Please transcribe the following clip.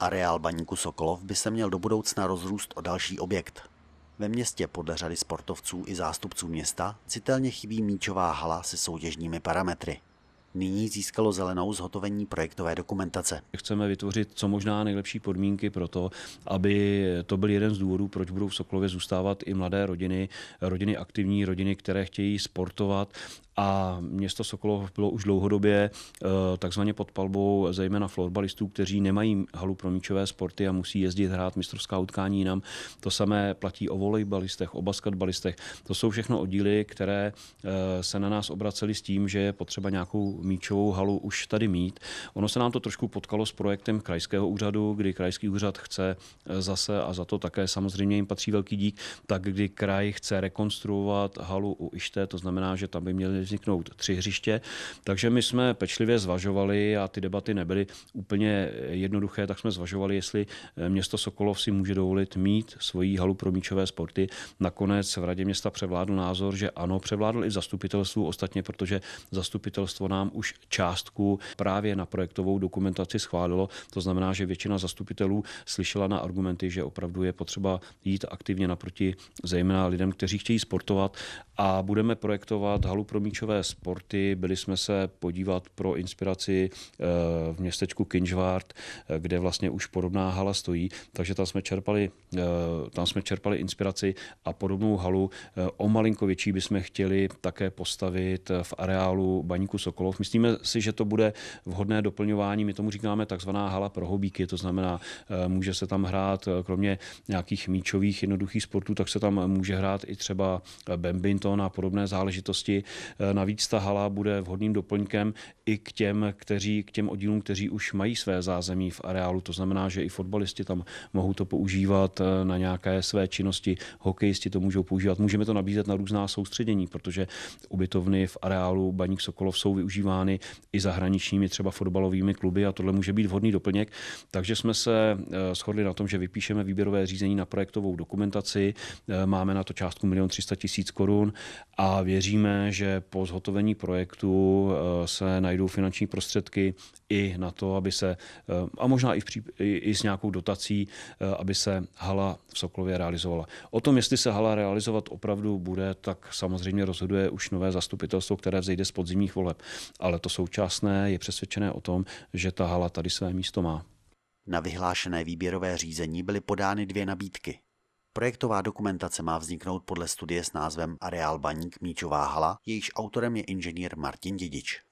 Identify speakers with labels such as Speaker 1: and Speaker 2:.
Speaker 1: Areál baníku Sokolov by se měl do budoucna rozrůst o další objekt. Ve městě podle řady sportovců i zástupců města citelně chybí míčová hala se soutěžními parametry. Nyní získalo zelenou zhotovení projektové dokumentace.
Speaker 2: Chceme vytvořit co možná nejlepší podmínky pro to, aby to byl jeden z důvodů, proč budou v Sokolově zůstávat i mladé rodiny, rodiny aktivní, rodiny, které chtějí sportovat a město Sokolov bylo už dlouhodobě eh, takzvaně pod palbou zejména florbalistů, kteří nemají halu pro míčové sporty a musí jezdit hrát mistrovská utkání jinam. To samé platí o volejbalistech, o basketbalistech. To jsou všechno oddíly, které eh, se na nás obracely s tím, že je potřeba nějakou míčovou halu už tady mít. Ono se nám to trošku potkalo s projektem krajského úřadu, kdy krajský úřad chce eh, zase, a za to také samozřejmě jim patří velký dík, tak kdy kraj chce rekonstruovat halu u Ište, to znamená, že tam by měli vzniknout tři hřiště. Takže my jsme pečlivě zvažovali a ty debaty nebyly úplně jednoduché, tak jsme zvažovali, jestli eh, město Sokolov si může dovolit mít svoji halu pro míčové sporty. Nakonec v radě města převládl názor, že ano, převládl i zastupitelstvu ostatně, protože zastupitelstvo nám už částku právě na projektovou dokumentaci schválilo. To znamená, že většina zastupitelů slyšela na argumenty, že opravdu je potřeba jít aktivně naproti zejména lidem, kteří chtějí sportovat a budeme projektovat halu pro míč klíčové sporty. Byli jsme se podívat pro inspiraci eh, v městečku Kinžvart, eh, kde vlastně už podobná hala stojí, takže tam jsme čerpali, eh, tam jsme čerpali inspiraci a podobnou halu o malinko větší bychom chtěli také postavit v areálu Baníku Sokolov. Myslíme si, že to bude vhodné doplňování, my tomu říkáme takzvaná hala pro hobíky, to znamená, může se tam hrát kromě nějakých míčových jednoduchých sportů, tak se tam může hrát i třeba badminton a podobné záležitosti. Eh, navíc ta hala bude vhodným doplňkem i k těm, kteří, k těm oddílům, kteří už mají své zázemí v areálu. To znamená, že i fotbalisti tam mohou to používat eh, na nějaké své činnosti, hokejisti to můžou používat. Můžeme to nabízet na různá soustředění, protože ubytovny v areálu Baník Sokolov jsou využívány i zahraničními třeba fotbalovými kluby a tohle může být vhodný doplněk. Takže jsme se eh, shodli na tom, že vypíšeme výběrové řízení na projektovou dokumentaci, máme na to částku 1 300 000 korun a věříme, že po zhotovení projektu eh, se najdou finanční prostředky i na to, aby se, eh, a možná i, v příp- i s nějakou dotací, eh, aby se hala v Sokolově realizovala. O tom, jestli se hala realizovat opravdu bude, tak samozřejmě rozhoduje už nové zastupitelstvo, které vzejde z podzimních voleb. Ale to současné je přesvědčené o tom, že ta hala tady své místo má. Na
Speaker 1: vyhlášené výběrové
Speaker 2: řízení byly podány dvě nabídky. Projektová dokumentace
Speaker 1: má vzniknout podle studie s názvem Areál Baník Míčová hala, jejíž autorem je inženýr Martin Dědič.